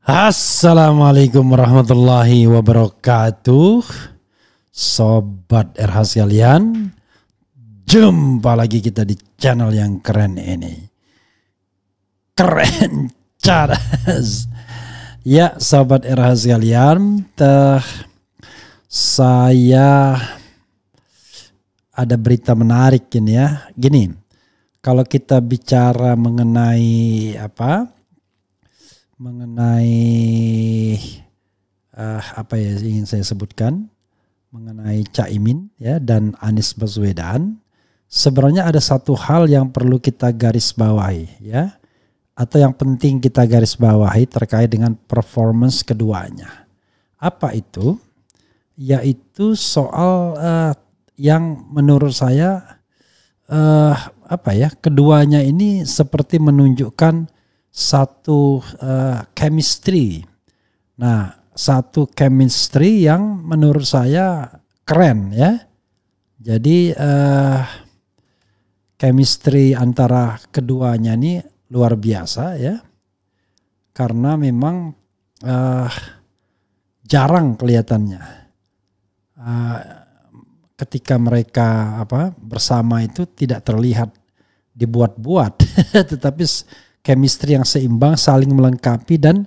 Assalamualaikum warahmatullahi wabarakatuh Sobat RH sekalian Jumpa lagi kita di channel yang keren ini Keren caras Ya sobat RH sekalian teh, Saya ada berita menarik ini ya Gini kalau kita bicara mengenai apa mengenai uh, apa ya ingin saya sebutkan mengenai Caimin ya dan Anies Baswedan sebenarnya ada satu hal yang perlu kita garis bawahi ya atau yang penting kita garis bawahi terkait dengan performance keduanya. Apa itu? Yaitu soal uh, yang menurut saya uh, apa ya? Keduanya ini seperti menunjukkan satu uh, chemistry. Nah, satu chemistry yang menurut saya keren ya. Jadi uh, chemistry antara keduanya ini luar biasa ya. Karena memang uh, jarang kelihatannya. Uh, ketika mereka apa bersama itu tidak terlihat dibuat-buat, tetapi chemistry yang seimbang, saling melengkapi dan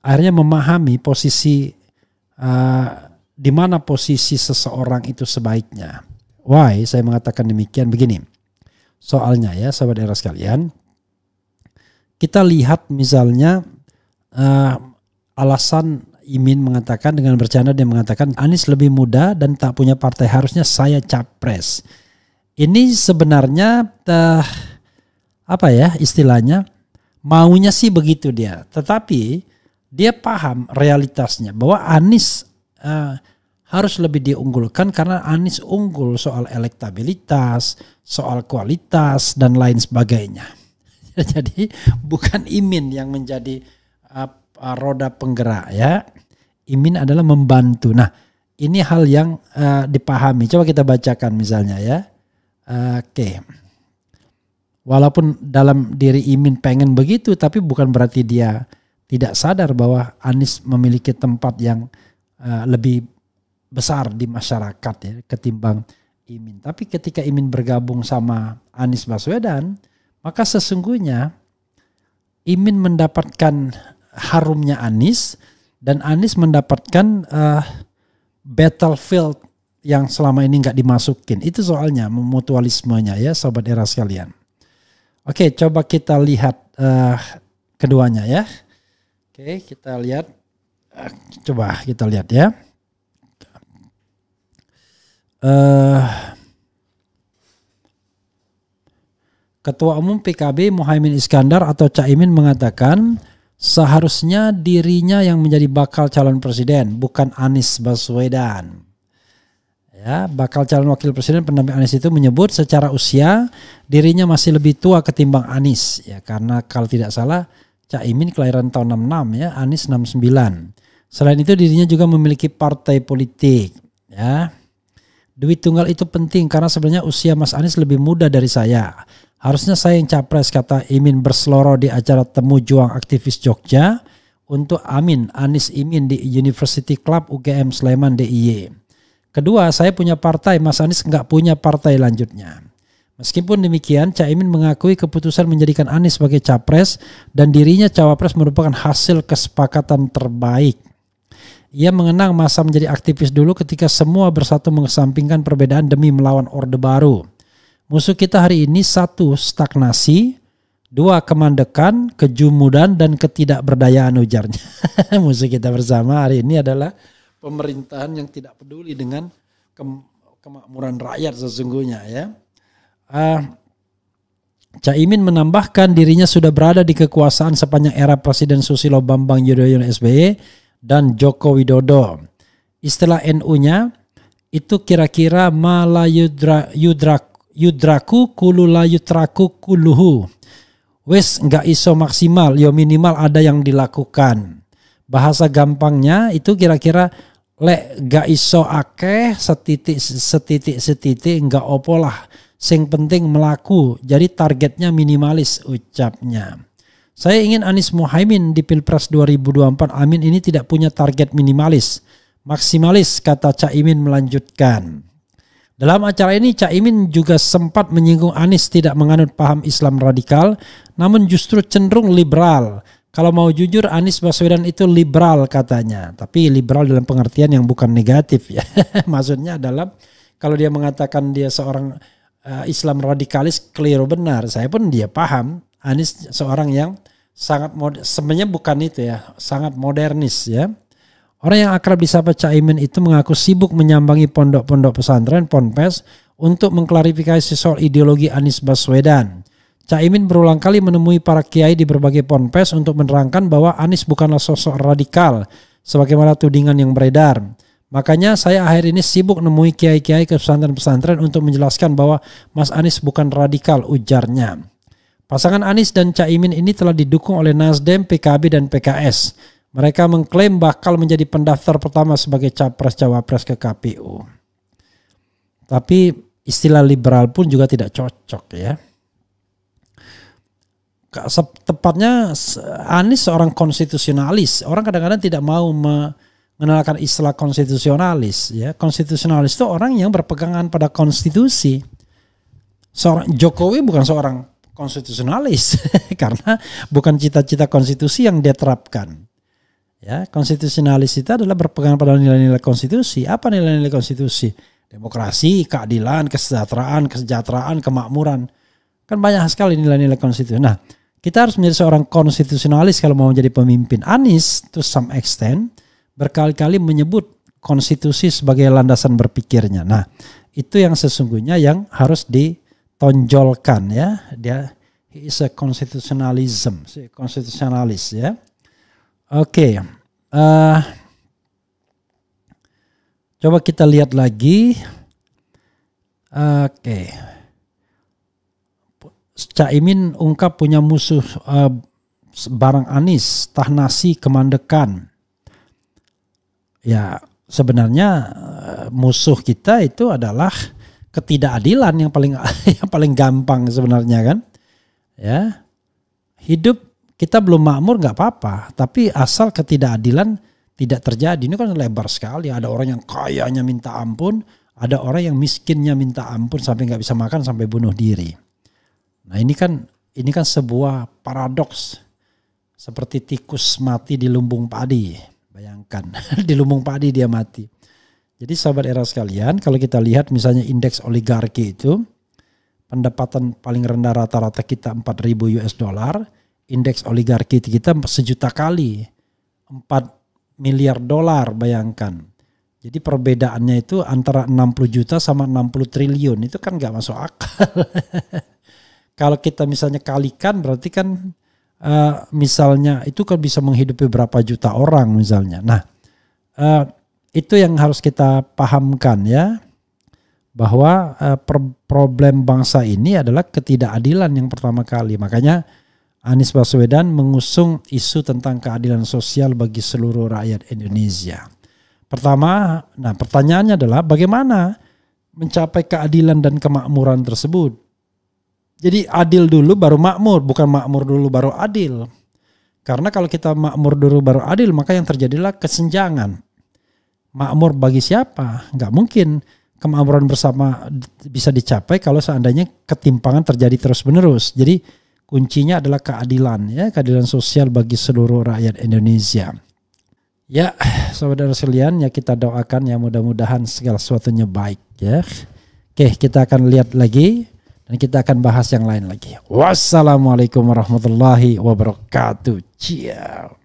akhirnya memahami posisi uh, di mana posisi seseorang itu sebaiknya. Why saya mengatakan demikian begini. Soalnya ya sahabat era sekalian, kita lihat misalnya uh, alasan Imin mengatakan dengan bercanda dia mengatakan Anies lebih muda dan tak punya partai harusnya saya capres. Ini sebenarnya uh, apa ya istilahnya maunya sih begitu dia. Tetapi dia paham realitasnya bahwa Anies uh, eh, harus lebih diunggulkan karena Anies unggul soal elektabilitas, soal kualitas dan lain sebagainya. Jadi bukan Imin yang menjadi uh, roda penggerak ya. Imin adalah membantu. Nah, ini hal yang uh, dipahami. Coba kita bacakan misalnya ya. Uh, Oke. Okay walaupun dalam diri Imin pengen begitu, tapi bukan berarti dia tidak sadar bahwa Anies memiliki tempat yang uh, lebih besar di masyarakat ya ketimbang Imin. Tapi ketika Imin bergabung sama Anies Baswedan, maka sesungguhnya Imin mendapatkan harumnya Anies dan Anies mendapatkan uh, battlefield yang selama ini nggak dimasukin. Itu soalnya mutualismenya ya sobat era sekalian. Oke, coba kita lihat uh, keduanya ya. Oke, kita lihat. coba kita lihat ya. Uh, Ketua Umum PKB Muhaimin Iskandar atau Caimin mengatakan seharusnya dirinya yang menjadi bakal calon presiden, bukan Anies Baswedan. Ya, bakal calon wakil presiden pendamping Anies itu menyebut secara usia dirinya masih lebih tua ketimbang Anies ya karena kalau tidak salah Cak Imin kelahiran tahun 66 ya, Anies 69. Selain itu dirinya juga memiliki partai politik ya. Duit tunggal itu penting karena sebenarnya usia Mas Anies lebih muda dari saya. Harusnya saya yang capres kata Imin berseloro di acara temu juang aktivis Jogja untuk Amin Anies Imin di University Club UGM Sleman DIY. Kedua, saya punya partai, Mas Anies nggak punya partai lanjutnya. Meskipun demikian, Caimin mengakui keputusan menjadikan Anies sebagai capres dan dirinya cawapres merupakan hasil kesepakatan terbaik. Ia mengenang masa menjadi aktivis dulu ketika semua bersatu mengesampingkan perbedaan demi melawan Orde Baru. Musuh kita hari ini satu, stagnasi, dua, kemandekan, kejumudan, dan ketidakberdayaan ujarnya. Musuh kita bersama hari ini adalah pemerintahan yang tidak peduli dengan kem kemakmuran rakyat sesungguhnya ya. Uh, ah, Caimin menambahkan dirinya sudah berada di kekuasaan sepanjang era Presiden Susilo Bambang Yudhoyono SBY dan Joko Widodo. Istilah NU-nya itu kira-kira malayudra yudra, yudraku kulu kuluhu. Wes nggak iso maksimal, yo ya minimal ada yang dilakukan. Bahasa gampangnya itu kira-kira lek gak iso akeh setitik setitik setitik nggak opo lah sing penting melaku jadi targetnya minimalis ucapnya saya ingin Anies Mohaimin di Pilpres 2024 Amin ini tidak punya target minimalis maksimalis kata Caimin melanjutkan dalam acara ini Caimin juga sempat menyinggung Anies tidak menganut paham Islam radikal namun justru cenderung liberal kalau mau jujur Anies Baswedan itu liberal katanya, tapi liberal dalam pengertian yang bukan negatif ya. Maksudnya dalam kalau dia mengatakan dia seorang uh, Islam radikalis keliru benar. Saya pun dia paham Anies seorang yang sangat sebenarnya bukan itu ya, sangat modernis ya. Orang yang akrab disapa Caimin itu mengaku sibuk menyambangi pondok-pondok pesantren, ponpes, untuk mengklarifikasi soal ideologi Anies Baswedan. Caimin berulang kali menemui para kiai di berbagai ponpes untuk menerangkan bahwa Anies bukanlah sosok radikal, sebagaimana tudingan yang beredar. Makanya saya akhir ini sibuk nemui kiai-kiai ke pesantren-pesantren untuk menjelaskan bahwa Mas Anies bukan radikal, ujarnya. Pasangan Anies dan Caimin ini telah didukung oleh Nasdem, PKB, dan PKS. Mereka mengklaim bakal menjadi pendaftar pertama sebagai capres-cawapres ke KPU. Tapi istilah liberal pun juga tidak cocok ya tepatnya Anies seorang konstitusionalis. Orang kadang-kadang tidak mau mengenalkan istilah konstitusionalis. Ya, konstitusionalis itu orang yang berpegangan pada konstitusi. Seorang Jokowi bukan seorang konstitusionalis karena bukan cita-cita konstitusi yang dia terapkan. Ya, konstitusionalis itu adalah berpegangan pada nilai-nilai konstitusi. Apa nilai-nilai konstitusi? Demokrasi, keadilan, kesejahteraan, kesejahteraan, kemakmuran. Kan banyak sekali nilai-nilai konstitusi. Nah, kita harus menjadi seorang konstitusionalis kalau mau menjadi pemimpin. Anies to some extent berkali-kali menyebut konstitusi sebagai landasan berpikirnya. Nah, itu yang sesungguhnya yang harus ditonjolkan ya. Dia he is a constitutionalism, konstitusionalis ya. Oke. Okay. Uh, eh, coba kita lihat lagi. Oke. Okay. Caimin ungkap punya musuh uh, barang Anis, nasi kemandekan. Ya, sebenarnya uh, musuh kita itu adalah ketidakadilan yang paling yang paling gampang sebenarnya kan. Ya. Hidup kita belum makmur nggak apa-apa, tapi asal ketidakadilan tidak terjadi. Ini kan lebar sekali. Ada orang yang kayanya minta ampun, ada orang yang miskinnya minta ampun sampai nggak bisa makan sampai bunuh diri. Nah ini kan ini kan sebuah paradoks seperti tikus mati di lumbung padi. Bayangkan di lumbung padi dia mati. Jadi sahabat era sekalian, kalau kita lihat misalnya indeks oligarki itu pendapatan paling rendah rata-rata kita 4000 US dollar, indeks oligarki kita sejuta kali 4 miliar dolar bayangkan. Jadi perbedaannya itu antara 60 juta sama 60 triliun itu kan nggak masuk akal. Kalau kita misalnya kalikan berarti kan uh, misalnya itu kan bisa menghidupi berapa juta orang misalnya. Nah, uh, itu yang harus kita pahamkan ya bahwa uh, problem bangsa ini adalah ketidakadilan yang pertama kali. Makanya Anies Baswedan mengusung isu tentang keadilan sosial bagi seluruh rakyat Indonesia. Pertama, nah pertanyaannya adalah bagaimana mencapai keadilan dan kemakmuran tersebut? Jadi adil dulu baru makmur, bukan makmur dulu baru adil. Karena kalau kita makmur dulu baru adil, maka yang terjadilah kesenjangan. Makmur bagi siapa? Nggak mungkin kemakmuran bersama bisa dicapai kalau seandainya ketimpangan terjadi terus-menerus. Jadi kuncinya adalah keadilan ya, keadilan sosial bagi seluruh rakyat Indonesia. Ya, saudara sekalian, ya kita doakan ya mudah-mudahan segala sesuatunya baik ya. Oke, kita akan lihat lagi dan kita akan bahas yang lain lagi. Wassalamualaikum warahmatullahi wabarakatuh. Ciao.